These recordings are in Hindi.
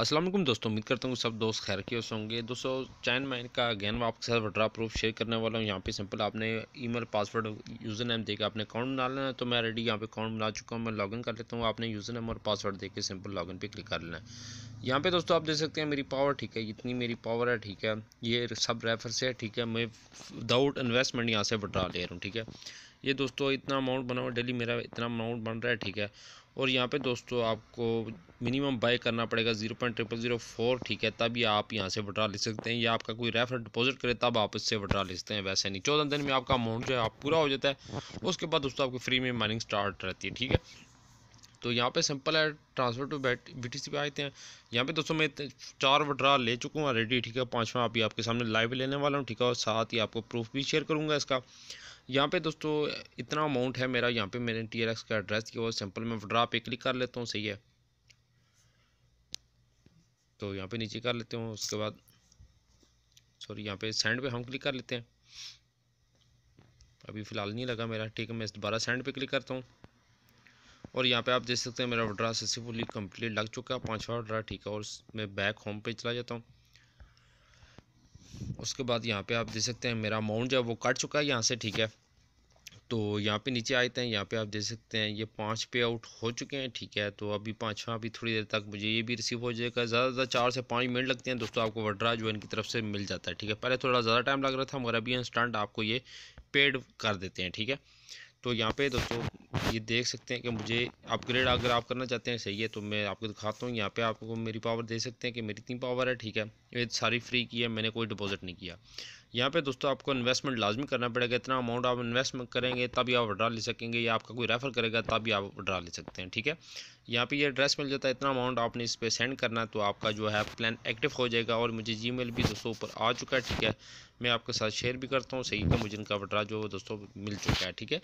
असलम दोस्तों उम्मीद करता हूँ सब दोस्त खैर के होंगे दोस्तों चैन माइन का गैन वाप आपके साथ वड्रा प्रूफ शेयर करने वाला हूँ यहाँ पे सिंपल आपने ईमेल पासवर्ड यूज़र नेम देकर आपने अकाउंट बना लेना है तो मैं रेडी यहाँ पे अकाउंट बना चुका हूँ मैं लॉगिन कर लेता हूँ आपने यूज़र नेम और पासवर्ड के सिंपल लॉगिन पर क्लिक कर लेना है यहाँ पे दोस्तों आप देख सकते हैं मेरी पावर ठीक है इतनी मेरी पावर है ठीक है ये सब रेफर से है ठीक है मैं विदाउट इन्वेस्टमेंट यहाँ से वड्रा ले रहा हूँ ठीक है ये दोस्तों इतना अमाउंट बना हुआ डेली मेरा इतना अमाउंट बन रहा है ठीक है और यहाँ पे दोस्तों आपको मिनिमम बाय करना पड़ेगा zero point triple zero four ठीक है तब ये आप यहाँ से वड्रा ले सकते हैं या आपका कोई रेफर डिपॉजिट करे तब आप इससे वड्रा ले सकते हैं वैसे नहीं चौदह दिन में आपका अमाउंट जो है आप पूरा हो जाता है उसके बाद दोस्तों आपकी फ्री में माइनिंग स्टार्ट रहती है ठीक है तो यहाँ पे सिंपल है transfer to bat B T C पे आए हैं यहाँ पे दोस्तों मैं चार वड्रा ले चुका हूँ ऑलरेडी ठीक है पाँचवा अभी आपके सामने लाइव लेने वाला हूँ ठीक है और साथ ही आपको प्रूफ भी शेयर करूँगा इसका यहाँ पे दोस्तों इतना अमाउंट है मेरा यहाँ पे मैंने टी का एड्रेस किया और सिंपल मैं विड्रा पे क्लिक कर लेता हूँ सही है तो यहाँ पे नीचे कर लेते हूँ उसके बाद सॉरी यहाँ पे सेंड पे हम क्लिक कर लेते हैं अभी फ़िलहाल नहीं लगा मेरा ठीक है मैं दोबारा सेंड पे क्लिक करता हूँ और यहाँ पे आप देख सकते हैं मेरा विड्रा सक्सेसफुली कम्प्लीट लग चुका है पाँचवा विड्रा ठीक है और मैं बैक होम पे चला जाता हूँ उसके बाद यहाँ पे आप देख सकते हैं मेरा अमाउंट जो है वो कट चुका है यहाँ से ठीक है तो यहाँ पे नीचे आए थे यहाँ पे आप देख सकते हैं ये पाँच पे आउट हो चुके हैं ठीक है तो अभी पाँचवा अभी थोड़ी देर तक मुझे ये भी रिसीव हो जाएगा ज़्यादा से चार से पाँच मिनट लगते हैं दोस्तों आपको वड्रा जो इनकी तरफ से मिल जाता है ठीक है पहले थोड़ा ज़्यादा टाइम लग रहा था मगर अभी इंस्टेंट आपको ये पेड कर देते हैं ठीक है तो यहाँ पे दोस्तों ये देख सकते हैं कि मुझे अपग्रेड अगर आप करना चाहते हैं सही है तो मैं आपको दिखाता हूँ यहाँ पे आपको मेरी पावर दे सकते हैं कि मेरी इतनी पावर है ठीक है ये सारी फ्री की है मैंने कोई डिपॉजिट नहीं किया यहाँ पे दोस्तों आपको इन्वेस्टमेंट लाजमी करना पड़ेगा इतना अमाउंट आप इन्वेस्टमेंट करेंगे तभी आप विड्रा ले सकेंगे या आपका कोई रेफ़र करेगा तभी आप विड्रा ले सकते हैं ठीक है यहाँ पे ये एड्रेस मिल जाता है इतना अमाउंट आपने इस पर सेंड करना है तो आपका जो है प्लान एक्टिव हो जाएगा और मुझे जी भी दोस्तों ऊपर आ चुका है ठीक है मैं आपके साथ शेयर भी करता हूँ सही का मुझे इनका विड्रा जो दोस्तों मिल चुका है ठीक है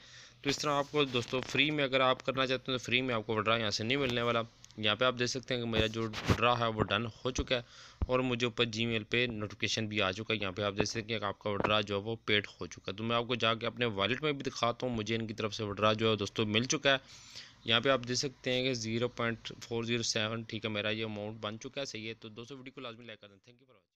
तो इस तरह आपको दोस्तों फ्री में अगर आप करना चाहते हैं तो फ्री में आपको विड्रा यहाँ से नहीं मिलने वाला यहाँ पे आप देख सकते हैं कि मेरा जो ड्रा है वो डन हो चुका है और मुझे ऊपर जी मेल पर नोटिफिकेशन भी आ चुका है यहाँ पे आप देख सकते हैं कि आपका वड्रा जो है वो पेड हो चुका है तो मैं आपको जाके अपने वॉलेट में भी दिखाता हूँ मुझे इनकी तरफ से वड्रा जो है दोस्तों मिल चुका है यहाँ पे आप देख सकते हैं कि zero point four zero seven ठीक है मेरा ये अमाउंट बन चुका है सही है तो दोस्तों वीडियो को लाजमी लाइक कर दें थैंक यू फॉर वॉचिंग